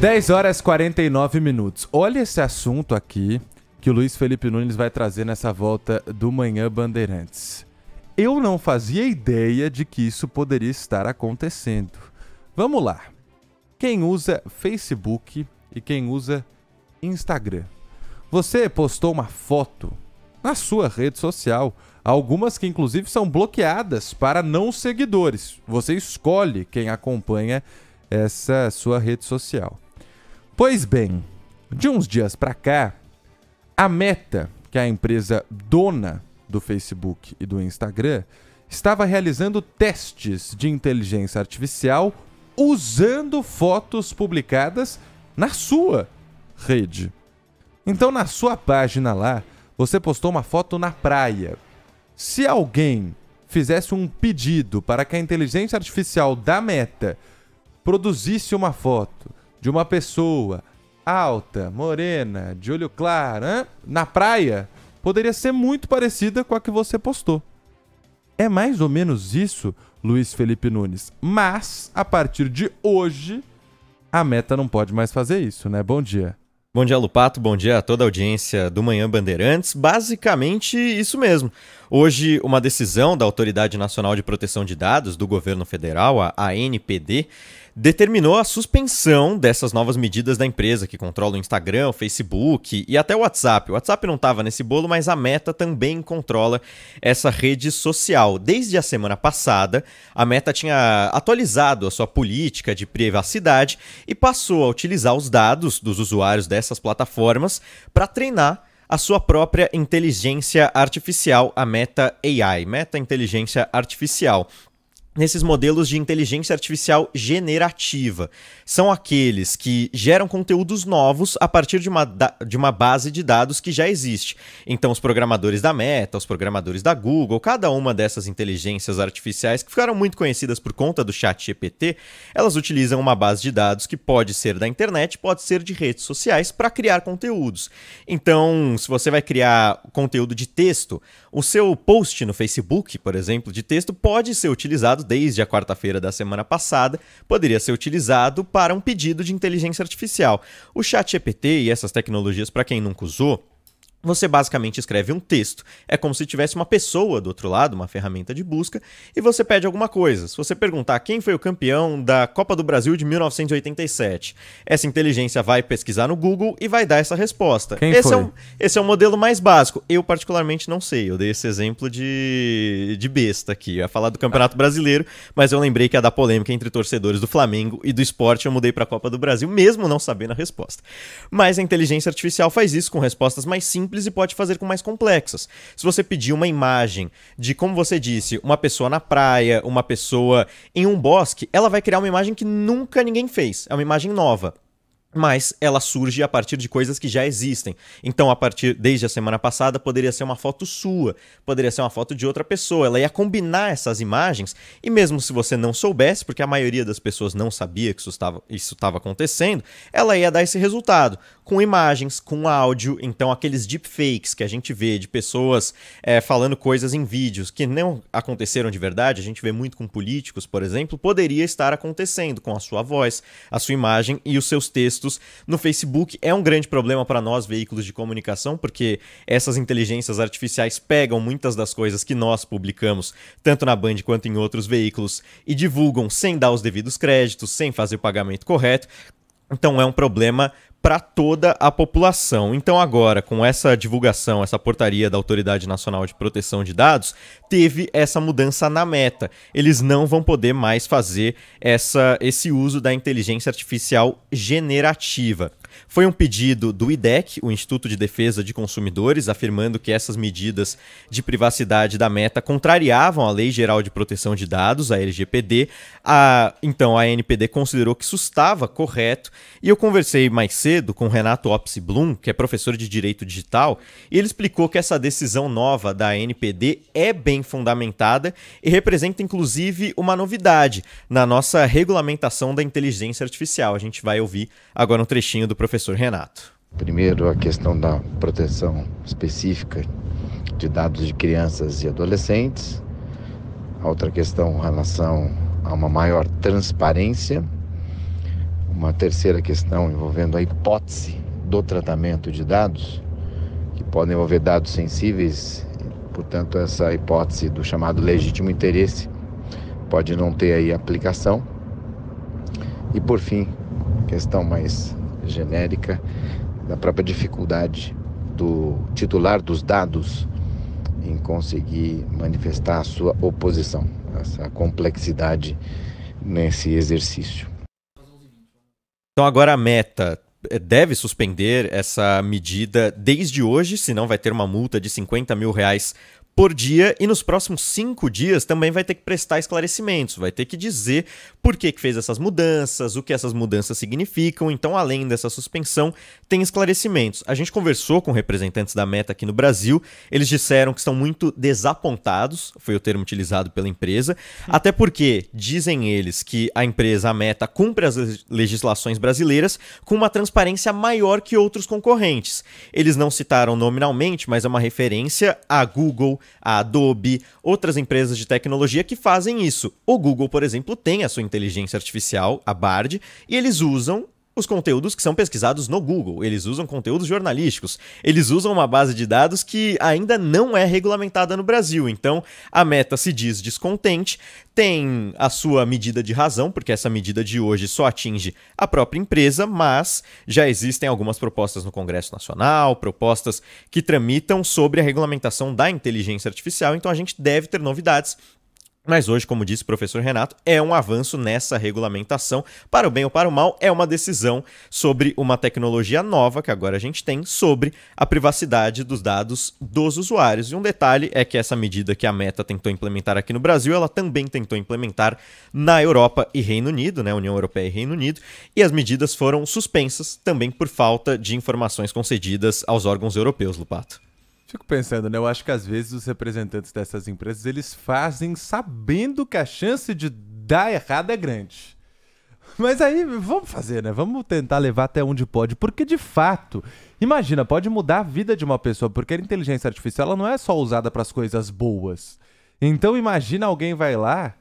10 horas e 49 minutos. Olha esse assunto aqui que o Luiz Felipe Nunes vai trazer nessa volta do Manhã Bandeirantes. Eu não fazia ideia de que isso poderia estar acontecendo. Vamos lá. Quem usa Facebook e quem usa Instagram? Você postou uma foto na sua rede social, algumas que inclusive são bloqueadas para não seguidores. Você escolhe quem acompanha essa sua rede social. Pois bem, de uns dias para cá, a Meta, que é a empresa dona do Facebook e do Instagram, estava realizando testes de inteligência artificial usando fotos publicadas na sua rede. Então, na sua página lá, você postou uma foto na praia. Se alguém fizesse um pedido para que a inteligência artificial da Meta produzisse uma foto de uma pessoa alta, morena, de olho claro, hein? na praia, poderia ser muito parecida com a que você postou. É mais ou menos isso, Luiz Felipe Nunes. Mas, a partir de hoje, a meta não pode mais fazer isso, né? Bom dia. Bom dia, Lupato. Bom dia a toda a audiência do Manhã Bandeirantes. Basicamente, isso mesmo. Hoje, uma decisão da Autoridade Nacional de Proteção de Dados do Governo Federal, a ANPD, determinou a suspensão dessas novas medidas da empresa que controla o Instagram, o Facebook e até o WhatsApp. O WhatsApp não estava nesse bolo, mas a Meta também controla essa rede social. Desde a semana passada, a Meta tinha atualizado a sua política de privacidade e passou a utilizar os dados dos usuários dessas plataformas para treinar a sua própria inteligência artificial, a Meta AI, Meta Inteligência Artificial nesses modelos de inteligência artificial generativa. São aqueles que geram conteúdos novos a partir de uma, de uma base de dados que já existe. Então, os programadores da Meta, os programadores da Google, cada uma dessas inteligências artificiais que ficaram muito conhecidas por conta do chat GPT, elas utilizam uma base de dados que pode ser da internet, pode ser de redes sociais, para criar conteúdos. Então, se você vai criar conteúdo de texto, o seu post no Facebook, por exemplo, de texto, pode ser utilizado desde a quarta-feira da semana passada, poderia ser utilizado para um pedido de inteligência artificial. O ChatGPT e essas tecnologias, para quem nunca usou, você basicamente escreve um texto. É como se tivesse uma pessoa do outro lado, uma ferramenta de busca, e você pede alguma coisa. Se você perguntar quem foi o campeão da Copa do Brasil de 1987, essa inteligência vai pesquisar no Google e vai dar essa resposta. Quem esse, é foi? É um, esse é um modelo mais básico. Eu, particularmente, não sei. Eu dei esse exemplo de, de besta aqui. Eu ia falar do Campeonato Brasileiro, mas eu lembrei que ia dar polêmica entre torcedores do Flamengo e do esporte. Eu mudei para a Copa do Brasil, mesmo não sabendo a resposta. Mas a inteligência artificial faz isso com respostas mais simples simples e pode fazer com mais complexas. Se você pedir uma imagem de, como você disse, uma pessoa na praia, uma pessoa em um bosque, ela vai criar uma imagem que nunca ninguém fez. É uma imagem nova mas ela surge a partir de coisas que já existem. Então, a partir desde a semana passada, poderia ser uma foto sua, poderia ser uma foto de outra pessoa. Ela ia combinar essas imagens, e mesmo se você não soubesse, porque a maioria das pessoas não sabia que isso estava acontecendo, ela ia dar esse resultado com imagens, com áudio. Então, aqueles deepfakes que a gente vê de pessoas é, falando coisas em vídeos que não aconteceram de verdade, a gente vê muito com políticos, por exemplo, poderia estar acontecendo com a sua voz, a sua imagem e os seus textos textos no Facebook. É um grande problema para nós, veículos de comunicação, porque essas inteligências artificiais pegam muitas das coisas que nós publicamos, tanto na Band quanto em outros veículos, e divulgam sem dar os devidos créditos, sem fazer o pagamento correto. Então é um problema para toda a população. Então, agora, com essa divulgação, essa portaria da Autoridade Nacional de Proteção de Dados, teve essa mudança na meta. Eles não vão poder mais fazer essa, esse uso da inteligência artificial generativa. Foi um pedido do IDEC, o Instituto de Defesa de Consumidores, afirmando que essas medidas de privacidade da Meta contrariavam a Lei Geral de Proteção de Dados, a LGPD. A, então, a NPD considerou que isso estava correto. E eu conversei mais cedo cedo com Renato Opsi Bloom, que é professor de Direito Digital, e ele explicou que essa decisão nova da NPD é bem fundamentada e representa inclusive uma novidade na nossa regulamentação da inteligência artificial. A gente vai ouvir agora um trechinho do professor Renato. Primeiro, a questão da proteção específica de dados de crianças e adolescentes. A outra questão, em relação a uma maior transparência uma terceira questão envolvendo a hipótese do tratamento de dados, que podem envolver dados sensíveis, portanto, essa hipótese do chamado legítimo interesse pode não ter aí aplicação. E por fim, questão mais genérica da própria dificuldade do titular dos dados em conseguir manifestar a sua oposição, essa complexidade nesse exercício. Então agora a meta eh, deve suspender essa medida desde hoje, senão vai ter uma multa de 50 mil reais por dia e nos próximos cinco dias também vai ter que prestar esclarecimentos, vai ter que dizer por que, que fez essas mudanças, o que essas mudanças significam. Então, além dessa suspensão, tem esclarecimentos. A gente conversou com representantes da Meta aqui no Brasil, eles disseram que estão muito desapontados, foi o termo utilizado pela empresa, até porque dizem eles que a empresa, a Meta, cumpre as legislações brasileiras com uma transparência maior que outros concorrentes. Eles não citaram nominalmente, mas é uma referência a Google, a Adobe, outras empresas de tecnologia que fazem isso. O Google, por exemplo, tem a sua inteligência artificial, a Bard, e eles usam os conteúdos que são pesquisados no Google, eles usam conteúdos jornalísticos, eles usam uma base de dados que ainda não é regulamentada no Brasil. Então, a meta se diz descontente, tem a sua medida de razão, porque essa medida de hoje só atinge a própria empresa, mas já existem algumas propostas no Congresso Nacional, propostas que tramitam sobre a regulamentação da inteligência artificial, então a gente deve ter novidades mas hoje, como disse o professor Renato, é um avanço nessa regulamentação. Para o bem ou para o mal, é uma decisão sobre uma tecnologia nova que agora a gente tem sobre a privacidade dos dados dos usuários. E um detalhe é que essa medida que a Meta tentou implementar aqui no Brasil, ela também tentou implementar na Europa e Reino Unido, né, União Europeia e Reino Unido, e as medidas foram suspensas também por falta de informações concedidas aos órgãos europeus, Lupato. Fico pensando, né? Eu acho que às vezes os representantes dessas empresas eles fazem sabendo que a chance de dar errado é grande. Mas aí vamos fazer, né? Vamos tentar levar até onde pode, porque de fato, imagina, pode mudar a vida de uma pessoa, porque a inteligência artificial ela não é só usada para as coisas boas. Então imagina alguém vai lá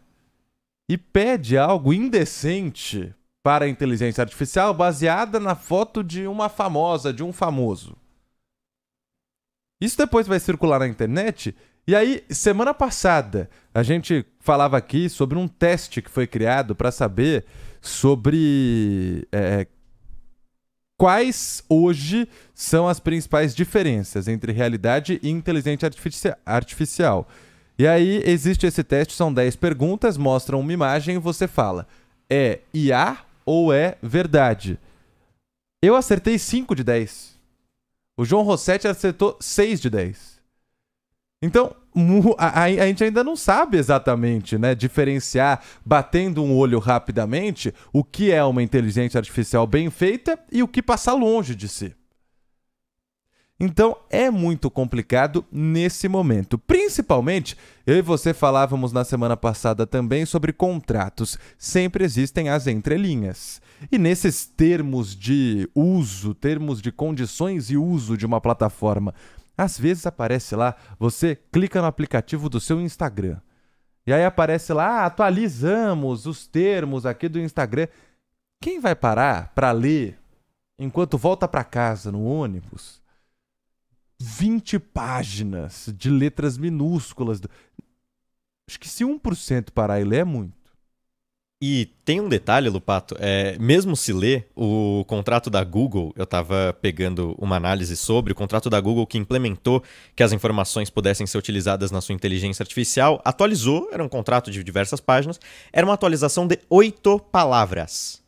e pede algo indecente para a inteligência artificial baseada na foto de uma famosa, de um famoso. Isso depois vai circular na internet. E aí, semana passada, a gente falava aqui sobre um teste que foi criado para saber sobre é, quais hoje são as principais diferenças entre realidade e inteligência artifici artificial. E aí, existe esse teste, são 10 perguntas, mostram uma imagem e você fala: é IA ou é verdade? Eu acertei 5 de 10. O João Rossetti acertou 6 de 10. Então, a, a, gente ainda não sabe exatamente, né, diferenciar, batendo um olho rapidamente, o que é uma inteligência artificial bem feita e o que passa longe de si. Então é muito complicado nesse momento. Principalmente, eu e você falávamos na semana passada também sobre contratos. Sempre existem as entrelinhas. E nesses termos de uso, termos de condições e uso de uma plataforma, às vezes aparece lá, você clica no aplicativo do seu Instagram. E aí aparece lá, ah, atualizamos os termos aqui do Instagram. Quem vai parar para ler enquanto volta para casa no ônibus? 20 páginas de letras minúsculas. Acho que se 1% parar e ler é muito. E tem um detalhe, Lupato, é, mesmo se ler o contrato da Google, eu estava pegando uma análise sobre o contrato da Google que implementou que as informações pudessem ser utilizadas na sua inteligência artificial, atualizou, era um contrato de diversas páginas, era uma atualização de oito palavras.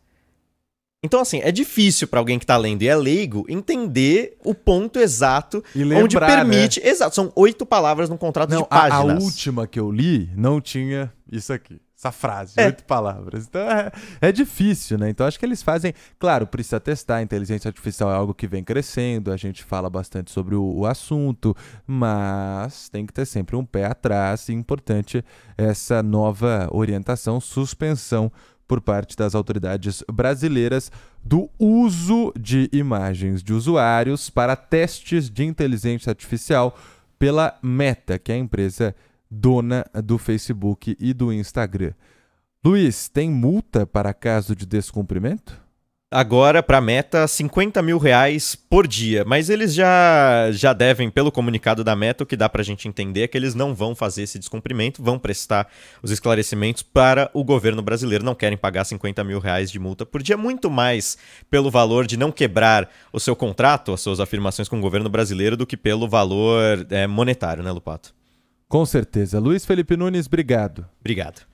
Então, assim, é difícil para alguém que tá lendo e é leigo entender o ponto exato lembrar, onde né? permite. Né? Exato, são oito palavras num contrato não, de páginas. A, a última que eu li não tinha isso aqui essa frase, é. oito palavras. Então é, é, difícil, né? Então acho que eles fazem. Claro, precisa testar. A inteligência artificial é algo que vem crescendo, a gente fala bastante sobre o, o assunto, mas tem que ter sempre um pé atrás e importante essa nova orientação, suspensão por parte das autoridades brasileiras do uso de imagens de usuários para testes de inteligência artificial pela Meta, que é a empresa dona do Facebook e do Instagram. Luiz, tem multa para caso de descumprimento? agora para a meta 50 mil reais por dia. Mas eles já, já devem, pelo comunicado da meta, o que dá para a gente entender é que eles não vão fazer esse descumprimento, vão prestar os esclarecimentos para o governo brasileiro. Não querem pagar 50 mil reais de multa por dia, muito mais pelo valor de não quebrar o seu contrato, as suas afirmações com o governo brasileiro, do que pelo valor é, monetário, né, Lupato? Com certeza. Luiz Felipe Nunes, obrigado. Obrigado.